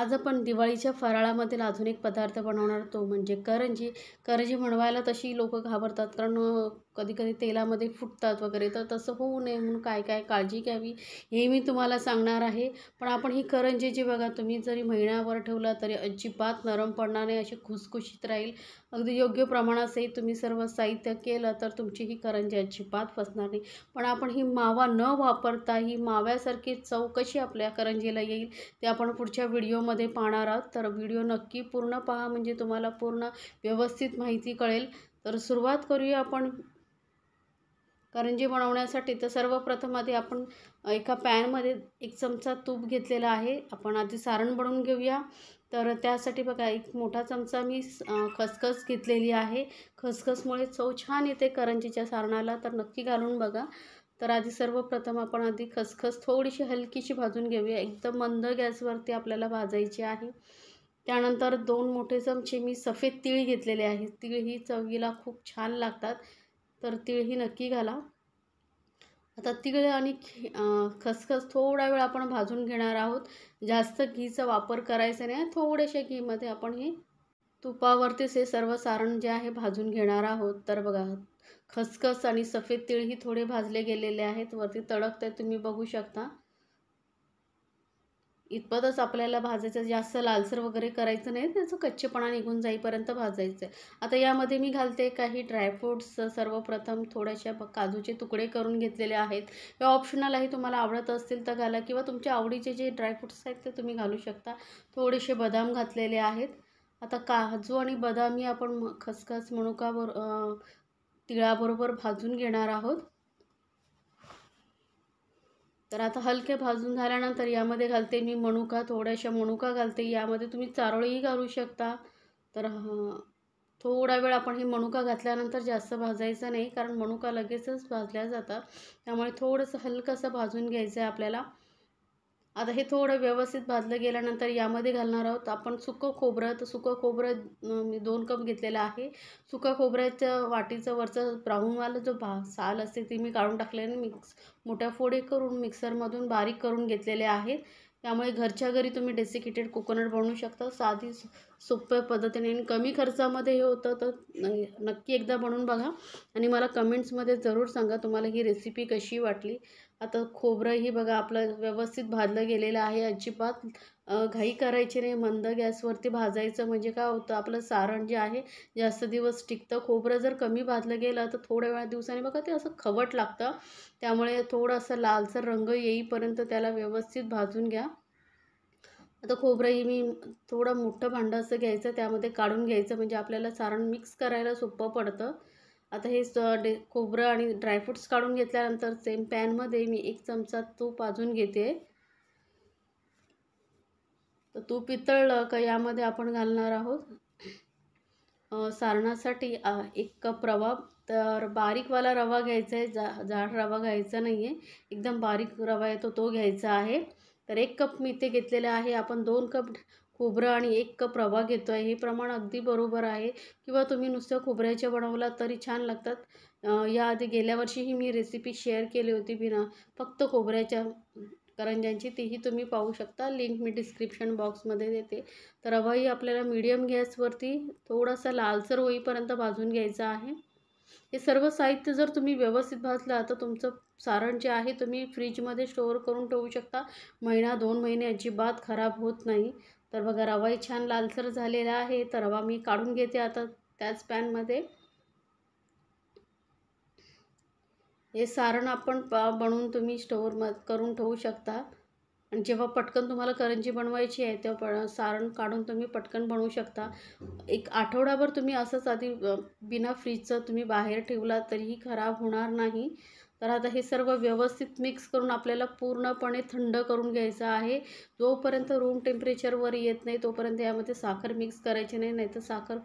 आज आपण दिवाळीच्या फराळामधील अजून एक पदार्थ बनवणार तो म्हणजे करंजी करंजी म्हणवायला तशी लोक घाबरतात कारण कधी कधी तेलामध्ये फुटतात वगैरे तर तसं होऊ नये म्हणून काय काय काळजी घ्यावी हे मी तुम्हाला सांगणार आहे पण आपण ही करंजी जी बघा तुम्ही जरी महिन्यावर ठेवला तरी अजिबात नरम पडणार नाही अशी खुसखुशीत राहील अगदी योग्य प्रमाणासही तुम्ही सर्व साहित्य केलं तर तुमची ही करंजी अजिबात फसणार नाही पण आपण ही मावा न वापरता ही माव्यासारखी चव कशी आपल्या करंजीला येईल ते आपण पुढच्या व्हिडिओ व्हिडिओमध्ये पाहणार आहात तर व्हिडिओ नक्की पूर्ण पहा म्हणजे तुम्हाला पूर्ण व्यवस्थित माहिती कळेल तर सुरुवात करूया आपण करंजी बनवण्यासाठी तर सर्वप्रथम आधी आपण एका पॅनमध्ये एक चमचा तूप घेतलेला आहे आपण आधी सारण बनवून घेऊया तर त्यासाठी बघा एक मोठा चमचा मी खसखस घेतलेली आहे खसखसमुळे चव छान येते करंजीच्या सारणाला तर नक्की घालून बघा तर आधी सर्वप्रथम आपण आधी खसखस थोडीशी हलकीशी भाजून घेऊया एकदम मंद गॅसवरती आपल्याला भाजायची आहे त्यानंतर दोन मोठे चमचे मी सफेद तीळ घेतलेले आहेत तीळ ही चवीला खूप छान लागतात तर तीळ ही नक्की घाला आता तिळ आणि खसखस थोडा वेळ आपण भाजून घेणार आहोत जास्त घीचा वापर करायचा नाही थोड्याशा घीमध्ये आपण हे तुपावरतीच हे सर्व सारण जे आहे भाजून घेणार आहोत तर बघा खसखस आणि सफेद तिळही थोडे भाजले गेलेले आहेत वरती तडकत तुम्ही बघू शकता इतपतच आपल्याला भाजायचं जास्त लालसर वगैरे करायचं नाही त्याचं कच्चेपणा निघून जाईपर्यंत भाजायचं आता यामध्ये मी घालते काही ड्रायफ्रूट्स सर्वप्रथम थोड्याशा काजूचे तुकडे करून घेतलेले आहेत हे ऑप्शनल आहे तुम्हाला आवडत असतील तर घाला किंवा तुमच्या आवडीचे जे ड्रायफ्रुट्स आहेत ते तुम्ही घालू शकता थोडेसे बदाम घातलेले आहेत आता काजू आणि बदाम ही आपण खसखस मनुका तिळाबरोबर भाजून घेणार आहोत तर आता हलके भाजून झाल्यानंतर यामध्ये घालते मी मणुका थोड्याशा मणुका घालते यामध्ये तुम्ही चारोळीही घालू शकता तर थोडा वेळ आपण हे मणुका घातल्यानंतर जास्त भाजायचं नाही कारण मणुका लगेचच भाजल्या जातात त्यामुळे थोडंसं हलकंसं भाजून घ्यायचं आहे आपल्याला आता हे थोडं व्यवस्थित भाजलं गेल्यानंतर यामध्ये घालणार आहोत आपण सुकं खोबरं तर सुकं खोबरं मी दोन कप घेतलेलं आहे सुकं खोबऱ्याच्या वाटीचं वरचं ब्राऊनवाला जो भा साल असते ती मी काढून आणि मिक्स मोठ्या फोडे करून मिक्सरमधून बारीक करून घेतलेले आहेत त्यामुळे घरच्या घरी तुम्ही डेसिकेटेड कोकोनट बनवू शकता साधी सोप्या पद्धतीने आणि कमी खर्चामध्ये हे होतं तर नक्की एकदा बनवून बघा आणि मला कमेंट्समध्ये जरूर सांगा तुम्हाला ही रेसिपी कशी वाटली आता खोबरंही बघा आपलं व्यवस्थित भाजलं गेलेलं आहे अजिबात घाई करायची नाही मंद गॅसवरती भाजायचं म्हणजे काय होतं आपलं सारण जे आहे जास्त दिवस टिकतं खोबरं जर कमी भाजलं गेलं तर थोड्या वेळा दिवसाने बघा ते असं खवट लागतं त्यामुळे थोडंसं लालसर रंग येईपर्यंत त्याला व्यवस्थित भाजून घ्या आता खोबरंही मी थोडं मोठं भांडं असं घ्यायचं त्यामध्ये काढून घ्यायचं म्हणजे आपल्याला सारण मिक्स करायला सोपं पडतं आता हे खोबरं आणि ड्रायफ्रूट्स काढून घेतल्यानंतर सेम पॅनमध्ये मी एक चमचा तूप अजून घेते तर तूप पितळलं का यामध्ये आपण घालणार आहोत सारणासाठी एक कप रवा तर बारीकवाला रवा घ्यायचा आहे जा जाड रवा घ्यायचा नाही आहे एकदम बारीक रवा येतो तो घ्यायचा आहे तर एक कप मी इथे घेतलेला आहे आपण दोन कप खोबरं आणि एक कप रवा घेतो आहे हे प्रमाण अगदी बरोबर आहे किंवा तुम्ही नुसतं खोबऱ्याचे बनवला तरी छान लागतात याआधी गेल्या वर्षीही मी रेसिपी शेअर केली होती बिना फक्त खोबऱ्याच्या करंज्यांची तीही तुम्ही पाहू शकता लिंक मी डिस्क्रिप्शन बॉक्समध्ये देते तर रवाही आपल्याला मीडियम गॅसवरती थोडासा लालसर होईपर्यंत भाजून घ्यायचा आहे हे सर्व साहित्य जर तुम्ही व्यवस्थित भाजलं तर तुमचं सारण जे आहे तुम्ही फ्रीजमध्ये स्टोअर करून ठेवू शकता महिना दोन महिने अजिबात खराब होत नाही तर बघा रवाही छान लालसर झालेला आहे तर रवा मी काढून घेते आता त्याच पॅनमध्ये हे सारण आपण बनवून तुम्ही स्टोअर करून ठेवू शकता आणि जेव्हा पटकन तुम्हाला करंजी बनवायची आहे तेव्हा सारण काढून तुम्ही पटकन बनवू शकता एक आठवडाभर तुम्ही असंच आधी बिना फ्रीजचं तुम्ही बाहेर ठेवला तरीही खराब होणार नाही तर आता हे सर्व व्यवस्थित मिक्स करून आपल्याला पूर्णपणे थंड करून घ्यायचं आहे जोपर्यंत रूम टेम्परेचरवर येत नाही तोपर्यंत यामध्ये साखर मिक्स करायची नाही नाहीतर साखर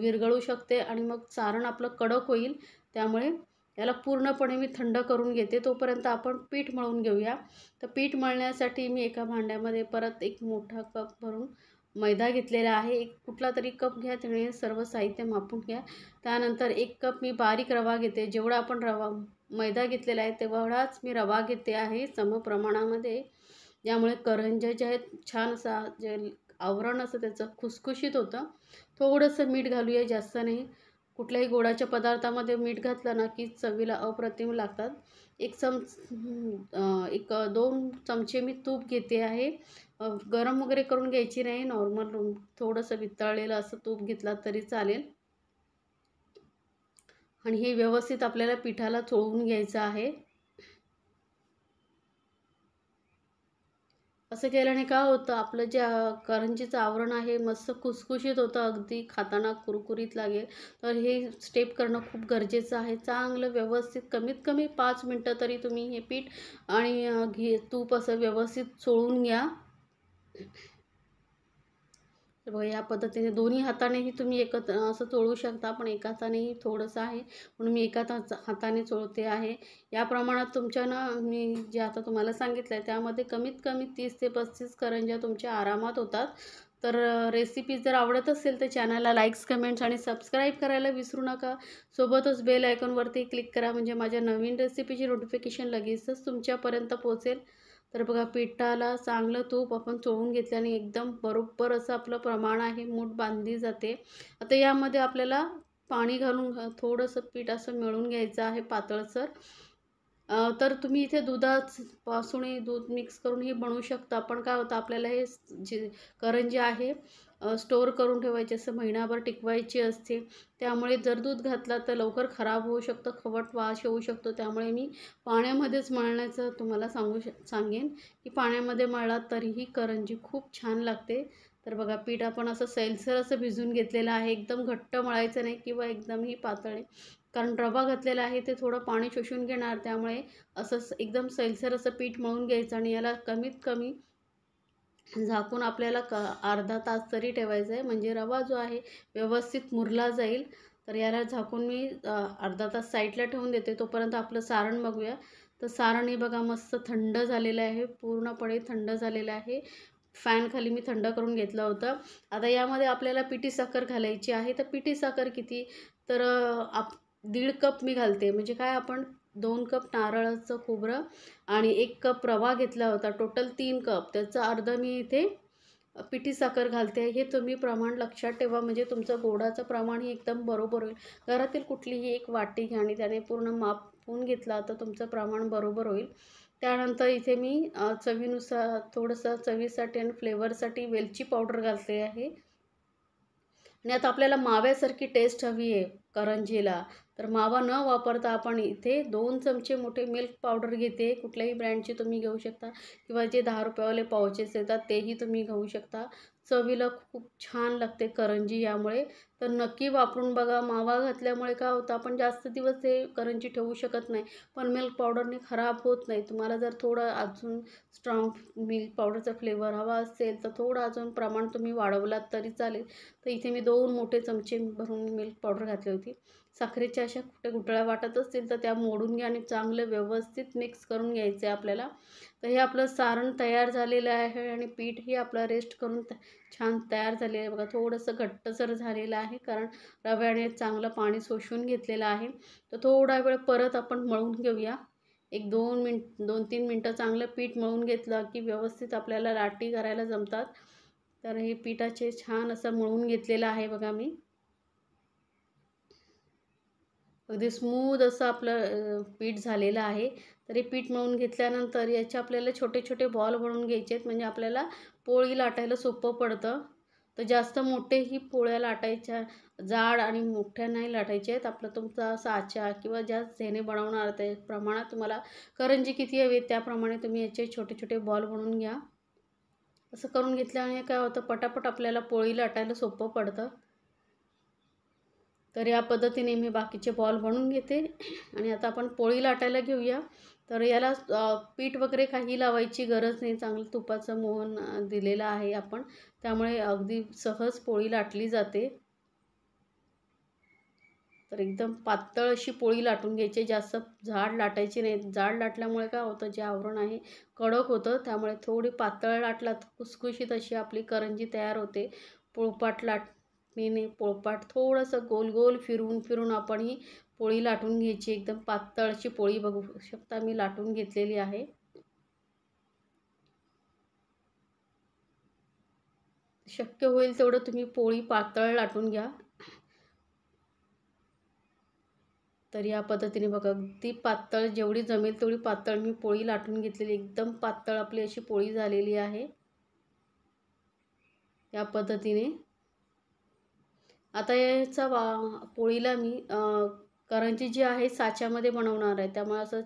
विरघळू शकते आणि मग चारण आपलं कडक होईल त्यामुळे याला पूर्णपणे मी थंड करून घेते तोपर्यंत आपण पीठ मळून घेऊया तर पीठ मळण्यासाठी मी एका भांड्यामध्ये परत एक मोठा कप भरून मैदा घेतलेला आहे एक कुठला तरी कप घ्या त्याने सर्व साहित्य मापून घ्या त्यानंतर एक कप मी बारीक रवा घेते जेवढा आपण रवा मैदा घेतलेला आहे तेवढाच मी रवा घेते आहे सम प्रमाणामध्ये यामुळे करंजे जे आहेत छान असा जे आवरण असं त्याचं खुसखुशीत होतं थोडंसं मीठ घालूया जास्त नाही कुठल्याही गोडाच्या पदार्थामध्ये मीठ घातलं ना की चवीला अप्रतिम लागतात एक चम एक दोन चमचे मी तूप घेते आहे गरम वगैरे करून घ्यायची नाही नॉर्मल थोडंसं वितळलेलं असं तूप घेतला तरी चालेल आणि हे व्यवस्थित आपल्याला पिठाला चोळून घ्यायचं आहे असं केल्याने काय होतं आपलं जे करंजीचं आवरण आहे मस्त खुसखुशीत होतं अगदी खाताना कुरकुरीत लागेल तर हे स्टेप करणं खूप गरजेचं आहे चांगलं व्यवस्थित कमीत कमी पाच मिनटं तरी तुम्ही हे पीठ आणि घे तूप असं व्यवस्थित चोळून घ्या तर बघा या पद्धतीने दोन्ही हातानेही तुम्ही एकत्र असं चोळू शकता पण एका हातानेही थोडंसं आहे म्हणून मी एका हाताने चोळते आहे या प्रमाणात तुमच्यानं मी जे आता तुम्हाला सांगितलं आहे त्यामध्ये कमीत कमी तीस ते पस्तीस करंज्या तुमच्या आरामात होतात तर रेसिपी जर आवडत असेल तर चॅनलला लाईक्स कमेंट्स आणि सबस्क्राईब करायला विसरू नका सोबतच बेल आयकॉनवरती क्लिक करा म्हणजे माझ्या नवीन रेसिपीची नोटिफिकेशन लगेचच तुमच्यापर्यंत पोहोचेल तर बघा पिठाला चांगलं तूप आपण चोळून आणि एकदम बरोबर असं आपलं प्रमाण आहे मूठ बांधली जाते आता यामध्ये आपल्याला पाणी घालून थोडंसं पीठ असं मिळून घ्यायचं आहे पातळसर तर तुम्ही इथे दुधापासूनही दूध मिक्स करून हे बनवू शकता पण काय होतं आपल्याला हे जे करंजी आहे स्टोअर करून ठेवायची असं महिनाभर टिकवायची असते त्यामुळे जर दूध घातला तर लवकर खराब होऊ शकतं खवट वाश येऊ शकतो त्यामुळे मी पाण्यामध्येच मळण्याचं तुम्हाला सांगू श सांगेन की पाण्यामध्ये मळला तरीही करंजी खूप छान लागते तर बघा पीठ आपण असं सैलसर असं भिजून घेतलेलं आहे एकदम घट्ट मळायचं नाही किंवा एकदमही पातळ आहे कारण रवा घातलेला आहे ते थोडं पाणी शोषून घेणार त्यामुळे असं एकदम सैलसर असं पीठ मळून घ्यायचं आणि याला कमीत कमी झाकून आपल्याला क अर्धा तास तरी ठेवायचा आहे म्हणजे रवा जो आहे व्यवस्थित मुरला जाईल तर याला झाकून मी अर्धा तास साईडला ठेवून देते तोपर्यंत आपलं सारण बघूया तर सारण हे बघा मस्त थंड झालेलं आहे पूर्णपणे थंड झालेलं आहे फॅन खाली मी थंड करून घेतलं होतं आता यामध्ये आपल्याला पिठी साखर घालायची आहे तर पिठी साखर किती तर आप दीड कप मी घालते म्हणजे काय आपण दोन कप नारळाचं खोबरं आणि एक कप रवा घेतला होता टोटल तीन कप त्याचं अर्ध मी इथे पिठी साखर घालते हे तुम्ही प्रमाण लक्षात ठेवा म्हणजे तुमचं गोडाचं प्रमाण हे एकदम बरोबर होईल घरातील कुठलीही एक वाटी घ्या आणि त्याने पूर्ण मापून घेतला तर तुमचं प्रमाण बरोबर होईल त्यानंतर इथे मी चवीनुसार थोडंसं चवीसाठी आणि फ्लेवरसाठी वेलची पावडर घातली आहे आणि आता आपल्याला माव्यासारखी टेस्ट हवी आहे करंजीला तर मावा न वापरता आपण इथे दोन चमचे मोठे मिल्क पावडर घेते कुठल्याही ब्रँडचे तुम्ही घेऊ शकता किंवा जे दहा रुपयावाले पावचेस येतात तेही तुम्ही घेऊ शकता चवीला खूप छान लागते करंजी यामुळे तर नक्की वापरून बघा मावा घातल्यामुळे काय होतं आपण जास्त दिवस हे करंजी ठेवू शकत नाही पण मिल्क पावडरने खराब होत नाही तुम्हाला जर थोडं अजून स्ट्राँग मिल्क पावडरचा फ्लेवर हवा असेल तर थोडं अजून प्रमाण तुम्ही वाढवलात तरी चालेल तर इथे मी दोन मोठे चमचे भरून मिल्क पावडर घातली होती साखरेच्या अशा कुठे घुटळ्या वाटत असतील तर त्या मोडून घ्या आणि चांगलं व्यवस्थित मिक्स करून घ्यायचं आहे आपल्याला तर हे आपलं सारण तयार झालेलं आहे आणि पीठ हे आपलं रेस्ट करून छान तयार झालेलं आहे बघा थोडंसं घट्टसर झालेलं आहे कारण रव्याने चांगलं पाणी शोषून घेतलेलं आहे तर थोडा वेळ परत आपण मळून घेऊया एक दोन मिनट दोन तीन मिनटं चांगलं पीठ मळून घेतलं की व्यवस्थित आपल्याला लाटी करायला जमतात तर हे पिठाचे छान असं मळून घेतलेलं आहे बघा मी अगदी स्मूद असं आपलं पीठ झालेलं आहे तर हे पीठ मळून घेतल्यानंतर याचे आपल्याला छोटे छोटे बॉल बनवून घ्यायचे आहेत म्हणजे आपल्याला पोळी लाटायला सोपं पडतं तर जास्त मोठेही पोळ्या लाटायच्या जाड आणि मोठ्या नाही लाटायचे आहेत आपलं तुमचा साचा किंवा ज्या झेने बनवणार त्या प्रमाणात तुम्हाला करंजी किती हवी त्याप्रमाणे तुम्ही याचे छोटे छोटे बॉल बनवून घ्या असं करून घेतल्याने काय होतं पटापट आपल्याला पोळी लाटायला सोपं पडतं तर या पद्धतीने मी बाकीचे बॉल बनवून घेते आणि आता आपण पोळी लाटायला घेऊया तर याला पीठ वगैरे काही लावायची गरज नाही चांगलं तुपाचं मोहन दिलेलं आहे आपण त्यामुळे अगदी सहज पोळी लाटली जाते तर एकदम पातळ अशी पोळी लाटून घ्यायची जास्त झाड लाटायची नाही झाड लाटल्यामुळे काय होतं जे आवरण आहे कडक होतं त्यामुळे थोडी पातळ लाटला कुसकुशीत अशी आपली करंजी तयार होते पोळपाट लाट मी पोळपाट थोडंसं गोल गोल फिरून फिरून आपण ही पोळी लाटून घ्यायची एकदम पातळ अशी पोळी बघू शकता मी लाटून घेतलेली आहे शक्य होईल तेवढं तुम्ही पोळी पातळ लाटून घ्या तर या पद्धतीने बघा अगदी पातळ जेवढी जमेल तेवढी पातळ मी पोळी लाटून घेतलेली एकदम पातळ आपली अशी पोळी झालेली आहे या पद्धतीने आता याचा वा पोळीला मी करंजी जी आहे साच्यामध्ये बनवणार आहे त्यामुळे असं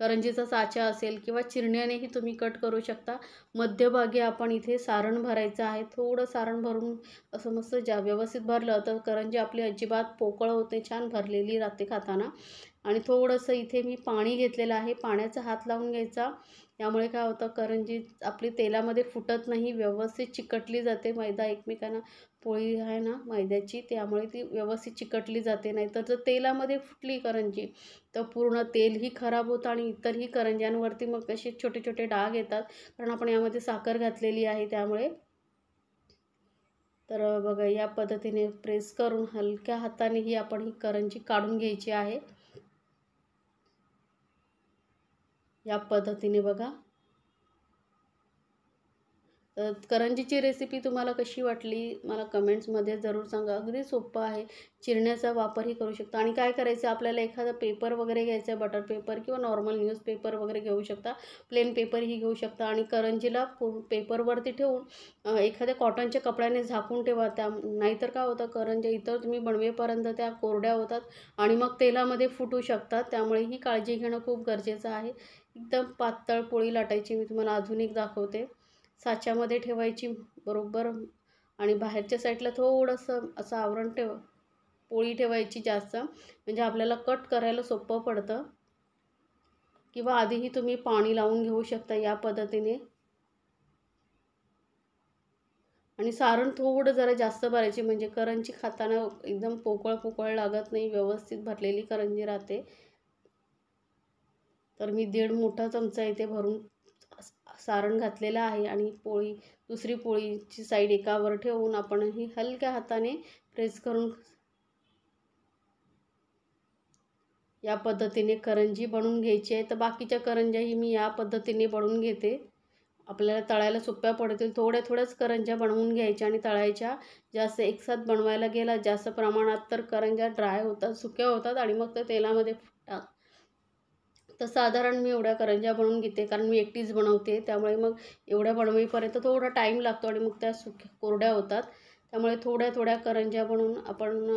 करंजीचा साचा असेल किंवा चिरण्यानेही तुम्ही कट करू शकता मध्यभागी आपण इथे सारण भरायचं आहे थोडं सारण भरून असं मस्त जा व्यवस्थित भरलं तर करंजी आपली अजिबात पोकळ होते छान भरलेली राहते खाताना आणि थोडंसं इथे मी पाणी घेतलेलं आहे पाण्याचा हात लावून घ्यायचा त्यामुळे काय होतं करंजी आपली तेलामध्ये फुटत नाही व्यवस्थित चिकटली जाते मैदा एकमेकांना पोळी आहे ना मैद्याची त्यामुळे ती व्यवस्थित चिकटली जाते नाही तर जर तेलामध्ये फुटली करंजी तर पूर्ण तेलही खराब होतं आणि इतरही करंज्यांवरती मग असे छोटे छोटे डाग येतात कारण आपण यामध्ये साखर घातलेली आहे त्यामुळे तर बघा या पद्धतीने प्रेस करून हलक्या हातानेही आपण ही करंजी काढून घ्यायची आहे या पद्धतीने बघा करंजीची रेसिपी तुम्हाला कशी वाटली मला कमेंट्समध्ये जरूर सांगा अगदी सोपं आहे चिरण्याचा वापरही करू शकता आणि काय करायचं आपल्याला एखादा पेपर वगैरे घ्यायचा आहे बटर पेपर किंवा नॉर्मल न्यूजपेपर वगैरे घेऊ शकता प्लेन पेपरही घेऊ शकता आणि करंजीला पेपरवरती ठेवून एखाद्या कॉटनच्या कपड्याने झाकून ठेवा त्या नाहीतर काय होतं करंजी इतर तुम्ही बनवेपर्यंत त्या कोरड्या होतात आणि मग तेलामध्ये फुटू शकतात त्यामुळे ही काळजी घेणं खूप गरजेचं आहे एकदम पातळ पोळी लाटायची मी तुम्हाला अजून एक दाखवते साच्यामध्ये ठेवायची बरोबर आणि बाहेरच्या साईडला थोडंसं असं आवरण ठेव पोळी ठेवायची जास्त म्हणजे आपल्याला कट करायला सोपं पडतं किंवा आधीही तुम्ही पाणी लावून घेऊ शकता या पद्धतीने आणि सारण थोडं जरा जास्त भरायची म्हणजे करंजी खाताना एकदम पोकळ पोकळ लागत नाही व्यवस्थित भरलेली करंजी राहते तर मी दीड मोठा चमचा इथे भरून सारण घातलेलं आहे आणि पोळी दुसरी पोळीची साईड एकावर ठेवून आपण ही हलक्या हाताने प्रेस करून या पद्धतीने करंजी बनवून घ्यायची आहे तर बाकीच्या करंज्याही मी या पद्धतीने बनवून घेते आपल्याला तळायला सोप्या पडतील थोड्या थोड्याच करंज्या बनवून घ्यायच्या आणि तळायच्या जास्त एकसाथ बनवायला गेला जास्त प्रमाणात तर करंज्या ड्राय होतात सुक्या होतात आणि मग त्या तेलामध्ये टाक तर साधारण मी एवढ्या करंज्या बनवून घेते कारण मी एकटीच बनवते त्यामुळे मग एवढ्या बनवईपर्यंत थोडा टाईम लागतो आणि मग त्या सुक्या कोरड्या होतात त्यामुळे थोड्या थोड्या करंज्या बनवून आपण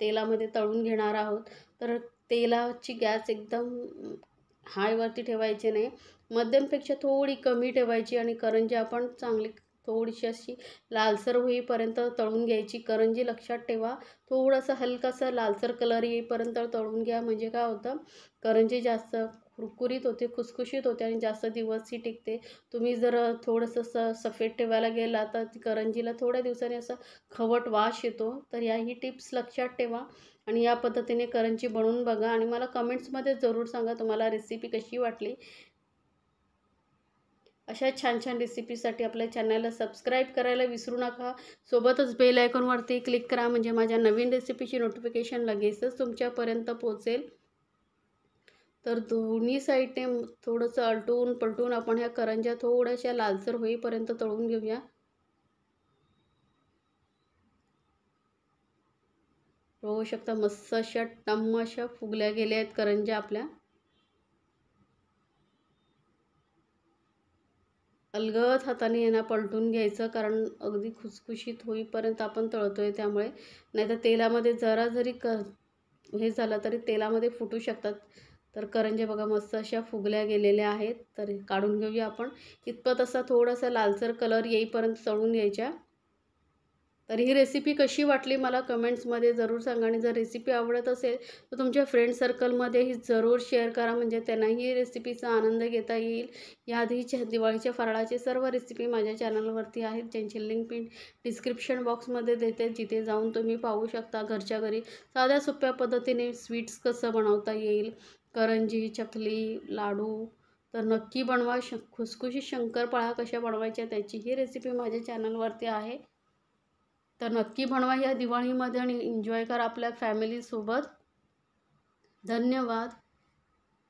तेलामध्ये तळून घेणार आहोत तर तेलाची गॅस एकदम हायवरती ठेवायची नाही मध्यमपेक्षा थोडी कमी ठेवायची आणि करंजी आपण चांगली थोडीशी अशी लालसर होईपर्यंत तळून घ्यायची करंजी लक्षात ठेवा थोडासा हलकासा लालसर कलर येईपर्यंत तळून घ्या म्हणजे काय होतं करंजी जास्त कुरकुरीत होते खुसखुशीत होते आणि जास्त दिवसही टिकते तुम्ही जर थोडंसं स सफेद ठेवायला गेला तर करंजीला थोड्या दिवसाने असा खवट वास येतो तर याही टिप्स लक्षात ठेवा आणि या पद्धतीने करंजी बनवून बघा आणि मला कमेंट्समध्ये जरूर सांगा तुम्हाला रेसिपी कशी वाटली अशा छान छान रेसिपीसाठी आपल्या चॅनलला सबस्क्राईब करायला विसरू नका सोबतच बेल आयकॉनवरती क्लिक करा म्हणजे माझ्या नवीन रेसिपीची नोटिफिकेशन लगेचच तुमच्यापर्यंत पोहोचेल तर दोन्ही साईडने थोडंसं अलटून पलटून आपण ह्या करंज्या थोड्याशा लालसर होईपर्यंत तळून घेऊया बघू शकता मस्त अशा टम्म अशा फुगल्या गेल्या आहेत करंज्या आपल्या अलगद हाताने यांना पलटून घ्यायचं कारण अगदी खुसखुशीत होईपर्यंत आपण तळतोय त्यामुळे नाहीतर तेलामध्ये जरा जरी क हे झालं तरी तेलामध्ये फुटू शकतात तर करंजे बघा मस्त अशा फुगल्या गेलेल्या आहेत तर काढून घेऊया आपण कितपत असा थोडासा लालसर कलर येईपर्यंत चळून यायच्या तर ही रेसिपी कशी वाटली मला कमेंट्समध्ये जरूर सांगा आणि जर रेसिपी आवडत असेल तर तुमच्या फ्रेंड सर्कलमध्ये ही जरूर शेअर करा म्हणजे त्यांना ही रेसिपीचा आनंद घेता येईल याआधीच्या दिवाळीच्या फराळाचे सर्व रेसिपी माझ्या चॅनलवरती आहेत ज्यांची लिंक मी डिस्क्रिप्शन बॉक्समध्ये देते जिथे जाऊन तुम्ही पाहू शकता घरच्या घरी साध्या सोप्या पद्धतीने स्वीट्स कसं बनवता येईल करंजी चकली लाडू तर नक्की बनवा श खुसखुशी शंकरपाळ्या कशा बनवायच्या ही रेसिपी माझ्या चॅनलवरती आहे तर नक्की बनवा या दिवाळीमध्ये आणि एन्जॉय करा आपल्या फॅमिलीसोबत धन्यवाद